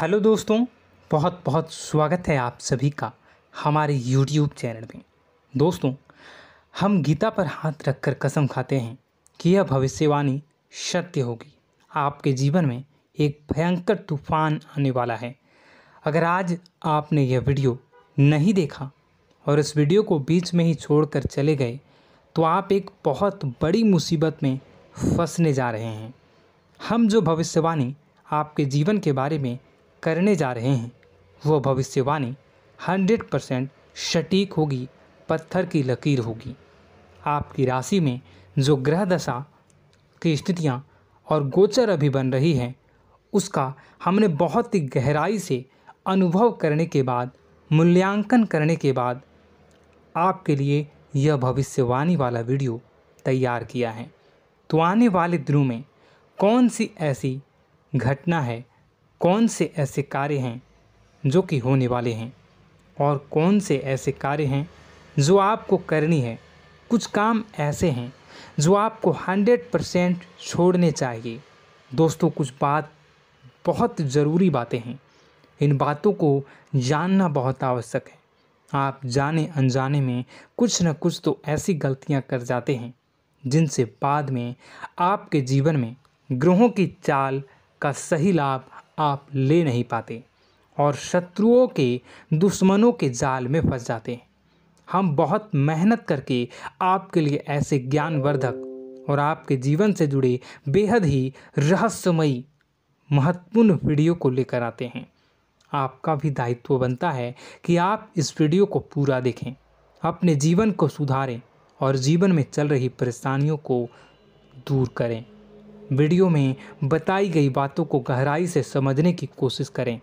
Hello दोस्तों बहुत बहुत स्वागत है आप सभी का हमारे यूट्यूब चैनल में दोस्तों हम गीता पर हाथ रखकर कसम खाते हैं कि यह भविष्यवाणी सत्य होगी आपके जीवन में एक भयंकर तूफान आने वाला है अगर आज आपने यह वीडियो नहीं देखा और इस वीडियो को बीच में ही छोड़कर चले गए तो आप एक बहुत बड़ी मुसीबत में फंसने जा रहे हैं हम जो भविष्यवाणी आपके जीवन के बारे में करने जा रहे हैं वो भविष्यवाणी हंड्रेड परसेंट सटीक होगी पत्थर की लकीर होगी आपकी राशि में जो ग्रह दशा की स्थितियाँ और गोचर अभी बन रही हैं उसका हमने बहुत ही गहराई से अनुभव करने के बाद मूल्यांकन करने के बाद आपके लिए यह भविष्यवाणी वाला वीडियो तैयार किया है तो आने वाले दिनों में कौन सी ऐसी घटना है कौन से ऐसे कार्य हैं जो कि होने वाले हैं और कौन से ऐसे कार्य हैं जो आपको करनी है कुछ काम ऐसे हैं जो आपको हंड्रेड परसेंट छोड़ने चाहिए दोस्तों कुछ बात बहुत ज़रूरी बातें हैं इन बातों को जानना बहुत आवश्यक है आप जाने अनजाने में कुछ न कुछ तो ऐसी गलतियां कर जाते हैं जिनसे बाद में आपके जीवन में ग्रहों की चाल का सही लाभ आप ले नहीं पाते और शत्रुओं के दुश्मनों के जाल में फंस जाते हैं हम बहुत मेहनत करके आपके लिए ऐसे ज्ञानवर्धक और आपके जीवन से जुड़े बेहद ही रहस्यमयी महत्वपूर्ण वीडियो को लेकर आते हैं आपका भी दायित्व बनता है कि आप इस वीडियो को पूरा देखें अपने जीवन को सुधारें और जीवन में चल रही परेशानियों को दूर करें वीडियो में बताई गई बातों को गहराई से समझने की कोशिश करें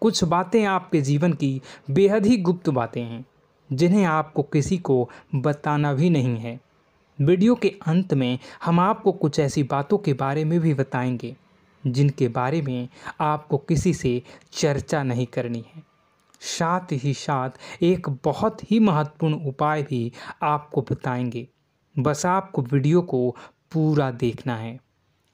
कुछ बातें आपके जीवन की बेहद ही गुप्त बातें हैं जिन्हें आपको किसी को बताना भी नहीं है वीडियो के अंत में हम आपको कुछ ऐसी बातों के बारे में भी बताएंगे जिनके बारे में आपको किसी से चर्चा नहीं करनी है साथ ही साथ एक बहुत ही महत्वपूर्ण उपाय भी आपको बताएंगे बस आपको वीडियो को पूरा देखना है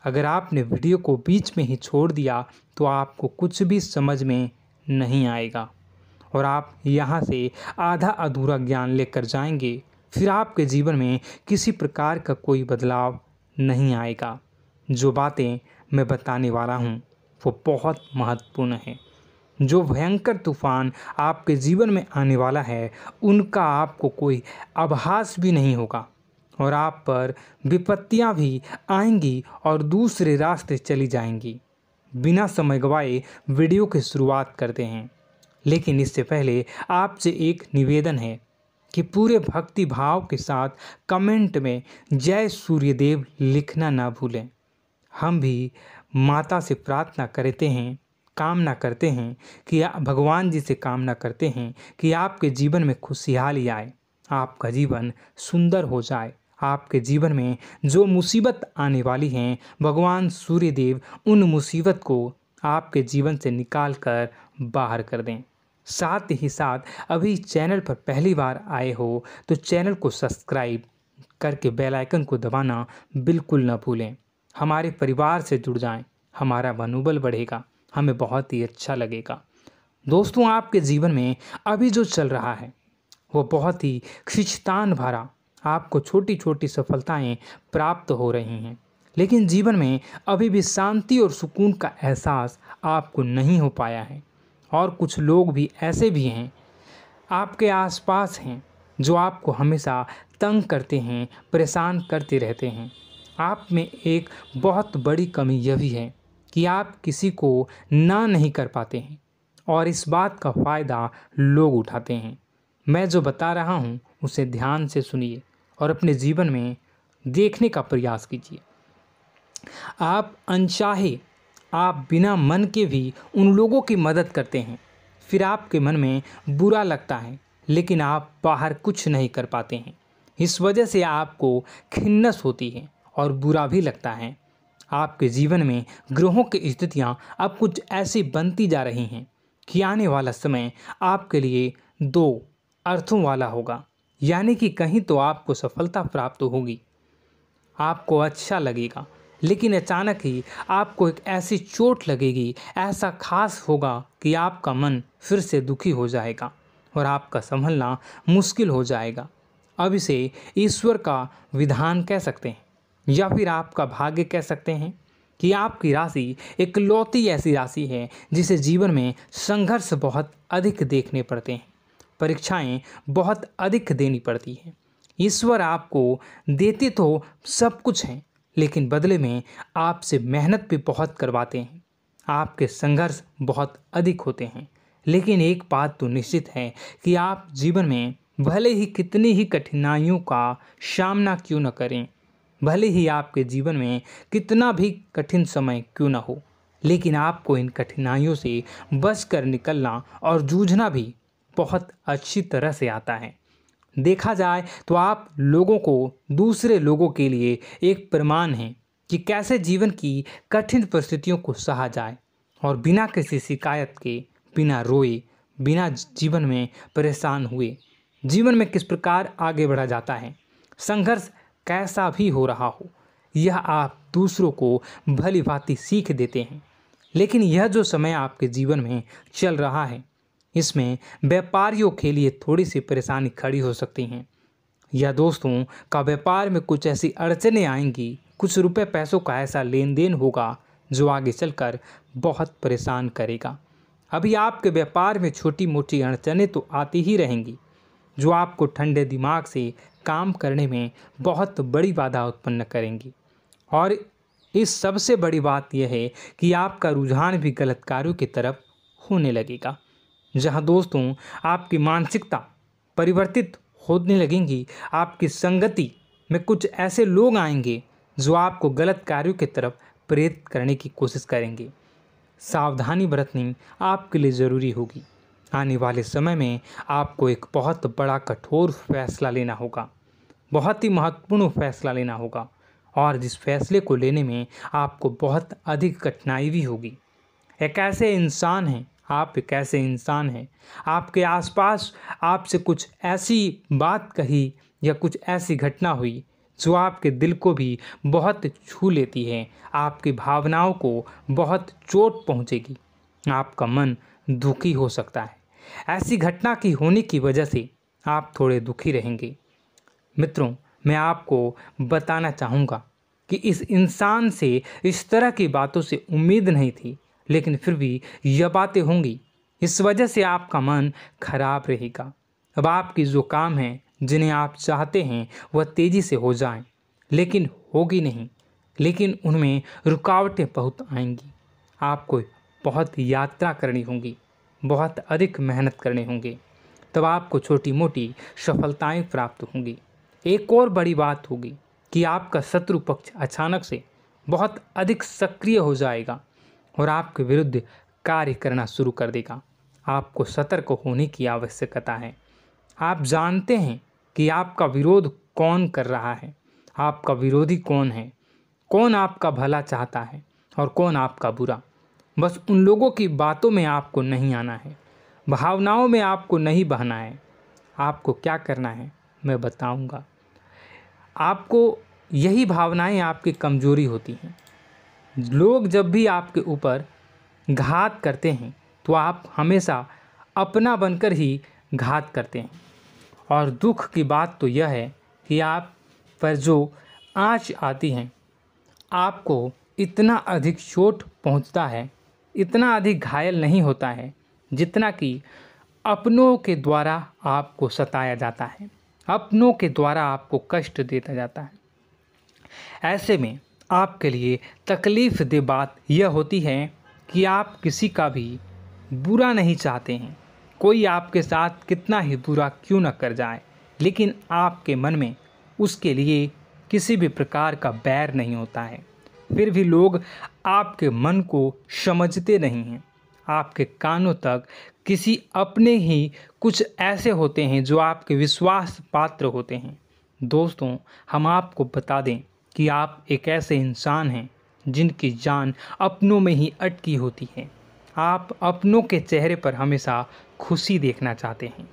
अगर आपने वीडियो को बीच में ही छोड़ दिया तो आपको कुछ भी समझ में नहीं आएगा और आप यहाँ से आधा अधूरा ज्ञान लेकर जाएंगे फिर आपके जीवन में किसी प्रकार का कोई बदलाव नहीं आएगा जो बातें मैं बताने वाला हूँ वो बहुत महत्वपूर्ण है जो भयंकर तूफान आपके जीवन में आने वाला है उनका आपको कोई आभास भी नहीं होगा और आप पर विपत्तियां भी आएंगी और दूसरे रास्ते चली जाएंगी बिना समय गवाए वीडियो की शुरुआत करते हैं लेकिन इससे पहले आपसे एक निवेदन है कि पूरे भक्ति भाव के साथ कमेंट में जय सूर्यदेव लिखना ना भूलें हम भी माता से प्रार्थना करते हैं कामना करते हैं कि भगवान जी से कामना करते हैं कि आपके जीवन में खुशहाली आए आपका जीवन सुंदर हो जाए आपके जीवन में जो मुसीबत आने वाली हैं भगवान सूर्य देव उन मुसीबत को आपके जीवन से निकाल कर बाहर कर दें साथ ही साथ अभी चैनल पर पहली बार आए हो तो चैनल को सब्सक्राइब करके बेल आइकन को दबाना बिल्कुल न भूलें हमारे परिवार से जुड़ जाएं, हमारा मनोबल बढ़ेगा हमें बहुत ही अच्छा लगेगा दोस्तों आपके जीवन में अभी जो चल रहा है वो बहुत ही खिंचतान भरा आपको छोटी छोटी सफलताएं प्राप्त हो रही हैं लेकिन जीवन में अभी भी शांति और सुकून का एहसास आपको नहीं हो पाया है और कुछ लोग भी ऐसे भी हैं आपके आसपास हैं जो आपको हमेशा तंग करते हैं परेशान करते रहते हैं आप में एक बहुत बड़ी कमी यह भी है कि आप किसी को ना नहीं कर पाते हैं और इस बात का फ़ायदा लोग उठाते हैं मैं जो बता रहा हूँ उसे ध्यान से सुनिए और अपने जीवन में देखने का प्रयास कीजिए आप अनचाहे आप बिना मन के भी उन लोगों की मदद करते हैं फिर आपके मन में बुरा लगता है लेकिन आप बाहर कुछ नहीं कर पाते हैं इस वजह से आपको खिन्नस होती है और बुरा भी लगता है आपके जीवन में ग्रहों की स्थितियाँ अब कुछ ऐसी बनती जा रही हैं कि आने वाला समय आपके लिए दो अर्थों वाला होगा यानी कि कहीं तो आपको सफलता प्राप्त होगी आपको अच्छा लगेगा लेकिन अचानक ही आपको एक ऐसी चोट लगेगी ऐसा खास होगा कि आपका मन फिर से दुखी हो जाएगा और आपका संभलना मुश्किल हो जाएगा अब इसे ईश्वर का विधान कह सकते हैं या फिर आपका भाग्य कह सकते हैं कि आपकी राशि एक लौती ऐसी राशि है जिसे जीवन में संघर्ष बहुत अधिक देखने पड़ते हैं परीक्षाएं बहुत अधिक देनी पड़ती हैं ईश्वर आपको देते तो सब कुछ हैं लेकिन बदले में आपसे मेहनत भी बहुत करवाते हैं आपके संघर्ष बहुत अधिक होते हैं लेकिन एक बात तो निश्चित है कि आप जीवन में भले ही कितनी ही कठिनाइयों का सामना क्यों न करें भले ही आपके जीवन में कितना भी कठिन समय क्यों न हो लेकिन आपको इन कठिनाइयों से बच कर निकलना और जूझना भी बहुत अच्छी तरह से आता है देखा जाए तो आप लोगों को दूसरे लोगों के लिए एक प्रमाण हैं कि कैसे जीवन की कठिन परिस्थितियों को सहा जाए और बिना किसी शिकायत के बिना रोए बिना जीवन में परेशान हुए जीवन में किस प्रकार आगे बढ़ा जाता है संघर्ष कैसा भी हो रहा हो यह आप दूसरों को भली भांति सीख देते हैं लेकिन यह जो समय आपके जीवन में चल रहा है इसमें व्यापारियों के लिए थोड़ी सी परेशानी खड़ी हो सकती हैं या दोस्तों का व्यापार में कुछ ऐसी अड़चने आएंगी कुछ रुपए पैसों का ऐसा लेन देन होगा जो आगे चलकर बहुत परेशान करेगा अभी आपके व्यापार में छोटी मोटी अड़चने तो आती ही रहेंगी जो आपको ठंडे दिमाग से काम करने में बहुत बड़ी बाधा उत्पन्न करेंगी और इस सबसे बड़ी बात यह है कि आपका रुझान भी गलत कार्यों की तरफ होने लगेगा जहाँ दोस्तों आपकी मानसिकता परिवर्तित होने लगेंगी आपकी संगति में कुछ ऐसे लोग आएंगे जो आपको गलत कार्यों की तरफ प्रेरित करने की कोशिश करेंगे सावधानी बरतनी आपके लिए ज़रूरी होगी आने वाले समय में आपको एक बहुत बड़ा कठोर फैसला लेना होगा बहुत ही महत्वपूर्ण फैसला लेना होगा और जिस फैसले को लेने में आपको बहुत अधिक कठिनाई भी होगी एक ऐसे इंसान हैं आप कैसे इंसान हैं आपके आसपास आपसे कुछ ऐसी बात कही या कुछ ऐसी घटना हुई जो आपके दिल को भी बहुत छू लेती है आपकी भावनाओं को बहुत चोट पहुंचेगी आपका मन दुखी हो सकता है ऐसी घटना की होने की वजह से आप थोड़े दुखी रहेंगे मित्रों मैं आपको बताना चाहूँगा कि इस इंसान से इस तरह की बातों से उम्मीद नहीं थी लेकिन फिर भी यह बातें होंगी इस वजह से आपका मन खराब रहेगा अब आपकी जो काम हैं जिन्हें आप चाहते हैं वह तेज़ी से हो जाएं लेकिन होगी नहीं लेकिन उनमें रुकावटें बहुत आएंगी आपको बहुत यात्रा करनी होगी बहुत अधिक मेहनत करनी होंगे तब आपको छोटी मोटी सफलताएं प्राप्त होंगी एक और बड़ी बात होगी कि आपका शत्रु पक्ष अचानक से बहुत अधिक सक्रिय हो जाएगा और आपके विरुद्ध कार्य करना शुरू कर देगा आपको सतर्क होने की आवश्यकता है आप जानते हैं कि आपका विरोध कौन कर रहा है आपका विरोधी कौन है कौन आपका भला चाहता है और कौन आपका बुरा बस उन लोगों की बातों में आपको नहीं आना है भावनाओं में आपको नहीं बहना है आपको क्या करना है मैं बताऊंगा आपको यही भावनाएं आपकी कमजोरी होती हैं लोग जब भी आपके ऊपर घात करते हैं तो आप हमेशा अपना बनकर ही घात करते हैं और दुख की बात तो यह है कि आप पर जो आँच आती हैं आपको इतना अधिक चोट पहुंचता है इतना अधिक घायल नहीं होता है जितना कि अपनों के द्वारा आपको सताया जाता है अपनों के द्वारा आपको कष्ट देता जाता है ऐसे में आपके लिए तकलीफ़ दे बात यह होती है कि आप किसी का भी बुरा नहीं चाहते हैं कोई आपके साथ कितना ही बुरा क्यों न कर जाए लेकिन आपके मन में उसके लिए किसी भी प्रकार का बैर नहीं होता है फिर भी लोग आपके मन को समझते नहीं हैं आपके कानों तक किसी अपने ही कुछ ऐसे होते हैं जो आपके विश्वास पात्र होते हैं दोस्तों हम आपको बता दें कि आप एक ऐसे इंसान हैं जिनकी जान अपनों में ही अटकी होती है आप अपनों के चेहरे पर हमेशा खुशी देखना चाहते हैं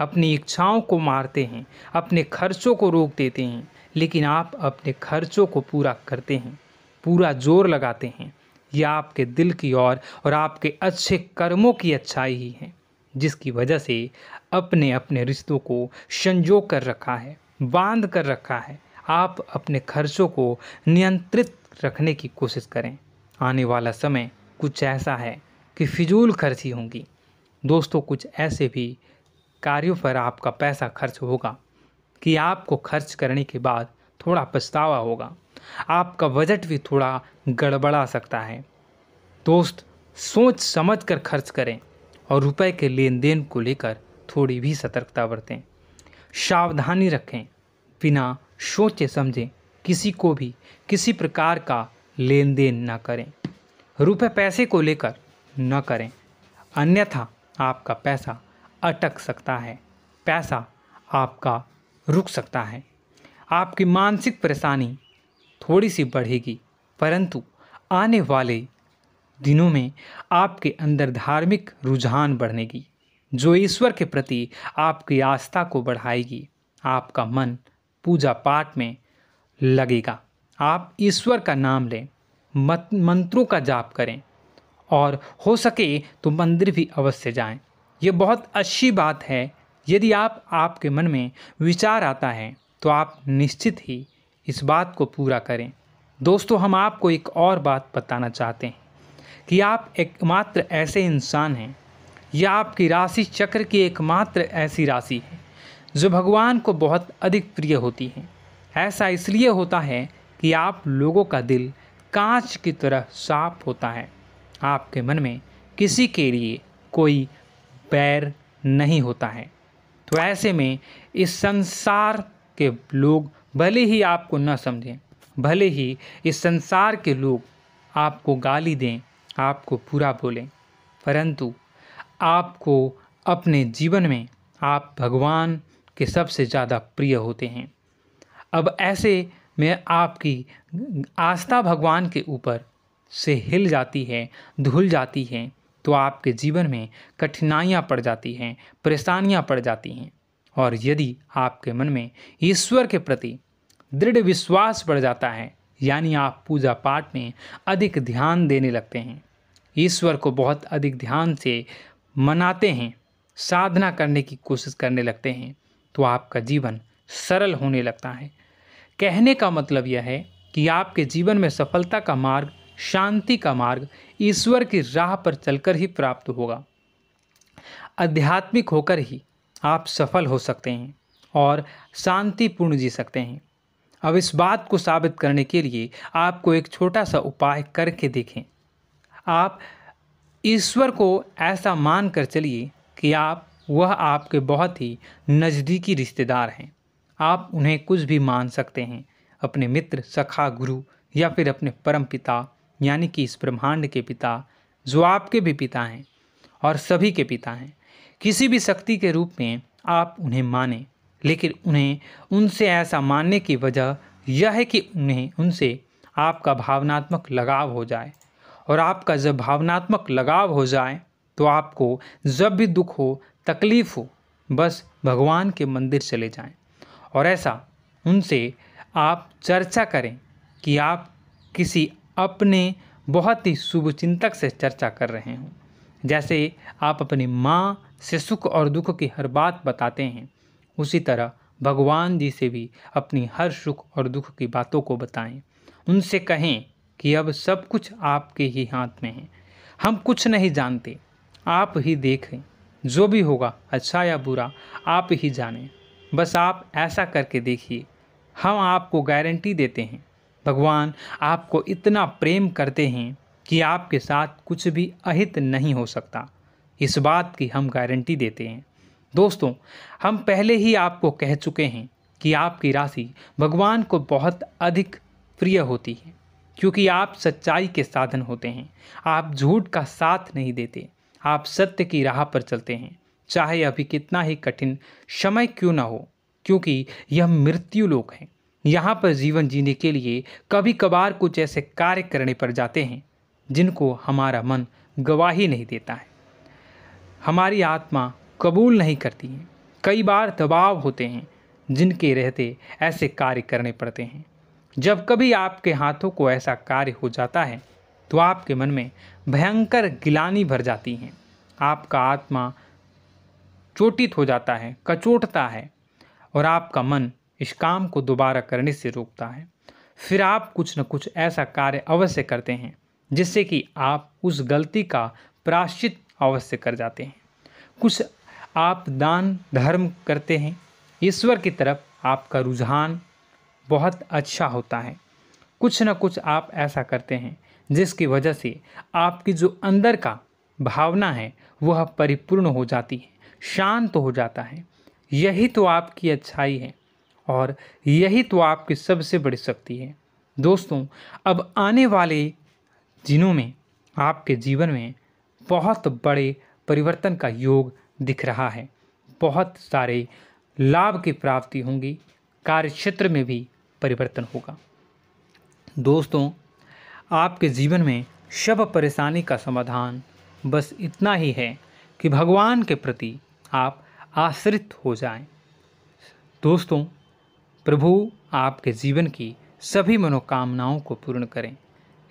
अपनी इच्छाओं को मारते हैं अपने खर्चों को रोक देते हैं लेकिन आप अपने खर्चों को पूरा करते हैं पूरा जोर लगाते हैं यह आपके दिल की ओर और आपके अच्छे कर्मों की अच्छाई ही है जिसकी वजह से अपने अपने रिश्तों को संजो कर रखा है बांध कर रखा है आप अपने खर्चों को नियंत्रित रखने की कोशिश करें आने वाला समय कुछ ऐसा है कि फिजूल खर्ची होंगी दोस्तों कुछ ऐसे भी कार्यों पर आपका पैसा खर्च होगा कि आपको खर्च करने के बाद थोड़ा पछतावा होगा आपका बजट भी थोड़ा गड़बड़ा सकता है दोस्त सोच समझ कर खर्च करें और रुपए के लेन देन को लेकर थोड़ी भी सतर्कता बरतें सावधानी रखें बिना सोचें समझें किसी को भी किसी प्रकार का लेन देन ना करें रुपए पैसे को लेकर न करें अन्यथा आपका पैसा अटक सकता है पैसा आपका रुक सकता है आपकी मानसिक परेशानी थोड़ी सी बढ़ेगी परंतु आने वाले दिनों में आपके अंदर धार्मिक रुझान बढ़नेगी जो ईश्वर के प्रति आपकी आस्था को बढ़ाएगी आपका मन पूजा पाठ में लगेगा आप ईश्वर का नाम लें मत मंत्रों का जाप करें और हो सके तो मंदिर भी अवश्य जाएं। ये बहुत अच्छी बात है यदि आप आपके मन में विचार आता है तो आप निश्चित ही इस बात को पूरा करें दोस्तों हम आपको एक और बात बताना चाहते हैं कि आप एकमात्र ऐसे इंसान हैं यह आपकी राशि चक्र की एकमात्र ऐसी राशि है जो भगवान को बहुत अधिक प्रिय होती है ऐसा इसलिए होता है कि आप लोगों का दिल कांच की तरह साफ होता है आपके मन में किसी के लिए कोई बैर नहीं होता है तो ऐसे में इस संसार के लोग भले ही आपको न समझें भले ही इस संसार के लोग आपको गाली दें आपको बुरा बोलें परंतु आपको अपने जीवन में आप भगवान के सबसे ज़्यादा प्रिय होते हैं अब ऐसे में आपकी आस्था भगवान के ऊपर से हिल जाती है धुल जाती है तो आपके जीवन में कठिनाइयाँ पड़ जाती हैं परेशानियाँ पड़ जाती हैं और यदि आपके मन में ईश्वर के प्रति दृढ़ विश्वास बढ़ जाता है यानी आप पूजा पाठ में अधिक ध्यान देने लगते हैं ईश्वर को बहुत अधिक ध्यान से मनाते हैं साधना करने की कोशिश करने लगते हैं तो आपका जीवन सरल होने लगता है कहने का मतलब यह है कि आपके जीवन में सफलता का मार्ग शांति का मार्ग ईश्वर की राह पर चलकर ही प्राप्त होगा आध्यात्मिक होकर ही आप सफल हो सकते हैं और शांतिपूर्ण जी सकते हैं अब इस बात को साबित करने के लिए आपको एक छोटा सा उपाय करके देखें आप ईश्वर को ऐसा मान कर चलिए कि आप वह आपके बहुत ही नज़दीकी रिश्तेदार हैं आप उन्हें कुछ भी मान सकते हैं अपने मित्र सखा गुरु या फिर अपने परम पिता यानी कि इस ब्रह्मांड के पिता जो आपके भी पिता हैं और सभी के पिता हैं किसी भी शक्ति के रूप में आप उन्हें माने लेकिन उन्हें उनसे ऐसा मानने की वजह यह है कि उन्हें उनसे आपका भावनात्मक लगाव हो जाए और आपका जब भावनात्मक लगाव हो जाए तो आपको जब भी दुख हो तकलीफ़ हो बस भगवान के मंदिर चले जाएं और ऐसा उनसे आप चर्चा करें कि आप किसी अपने बहुत ही शुभ चिंतक से चर्चा कर रहे हों जैसे आप अपनी माँ से सुख और दुख की हर बात बताते हैं उसी तरह भगवान जी से भी अपनी हर सुख और दुख की बातों को बताएं उनसे कहें कि अब सब कुछ आपके ही हाथ में है हम कुछ नहीं जानते आप ही देखें जो भी होगा अच्छा या बुरा आप ही जानें बस आप ऐसा करके देखिए हम आपको गारंटी देते हैं भगवान आपको इतना प्रेम करते हैं कि आपके साथ कुछ भी अहित नहीं हो सकता इस बात की हम गारंटी देते हैं दोस्तों हम पहले ही आपको कह चुके हैं कि आपकी राशि भगवान को बहुत अधिक प्रिय होती है क्योंकि आप सच्चाई के साधन होते हैं आप झूठ का साथ नहीं देते आप सत्य की राह पर चलते हैं चाहे अभी कितना ही कठिन समय क्यों ना हो क्योंकि यह मृत्यु लोक है यहाँ पर जीवन जीने के लिए कभी कभार कुछ ऐसे कार्य करने पर जाते हैं जिनको हमारा मन गवाही नहीं देता है हमारी आत्मा कबूल नहीं करती है कई बार दबाव होते हैं जिनके रहते ऐसे कार्य करने पड़ते हैं जब कभी आपके हाथों को ऐसा कार्य हो जाता है तो आपके मन में भयंकर गिलानी भर जाती हैं आपका आत्मा चोटित हो जाता है कचोटता है और आपका मन इस काम को दोबारा करने से रोकता है फिर आप कुछ न कुछ ऐसा कार्य अवश्य करते हैं जिससे कि आप उस गलती का प्राश्चित अवश्य कर जाते हैं कुछ आप दान धर्म करते हैं ईश्वर की तरफ आपका रुझान बहुत अच्छा होता है कुछ न कुछ आप ऐसा करते हैं जिसकी वजह से आपकी जो अंदर का भावना है वह परिपूर्ण हो जाती है शांत हो जाता है यही तो आपकी अच्छाई है और यही तो आपकी सबसे बड़ी शक्ति है दोस्तों अब आने वाले दिनों में आपके जीवन में बहुत बड़े परिवर्तन का योग दिख रहा है बहुत सारे लाभ की प्राप्ति होंगी कार्य क्षेत्र में भी परिवर्तन होगा दोस्तों आपके जीवन में शब परेशानी का समाधान बस इतना ही है कि भगवान के प्रति आप आश्रित हो जाएं। दोस्तों प्रभु आपके जीवन की सभी मनोकामनाओं को पूर्ण करें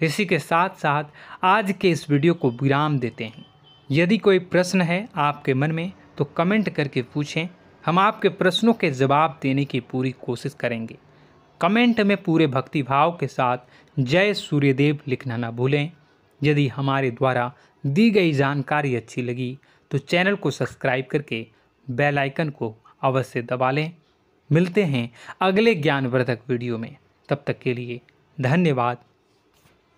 इसी के साथ साथ आज के इस वीडियो को विराम देते हैं यदि कोई प्रश्न है आपके मन में तो कमेंट करके पूछें हम आपके प्रश्नों के जवाब देने की पूरी कोशिश करेंगे कमेंट में पूरे भक्तिभाव के साथ जय सूर्यदेव लिखना ना भूलें यदि हमारे द्वारा दी गई जानकारी अच्छी लगी तो चैनल को सब्सक्राइब करके बेल आइकन को अवश्य दबा लें मिलते हैं अगले ज्ञानवर्धक वीडियो में तब तक के लिए धन्यवाद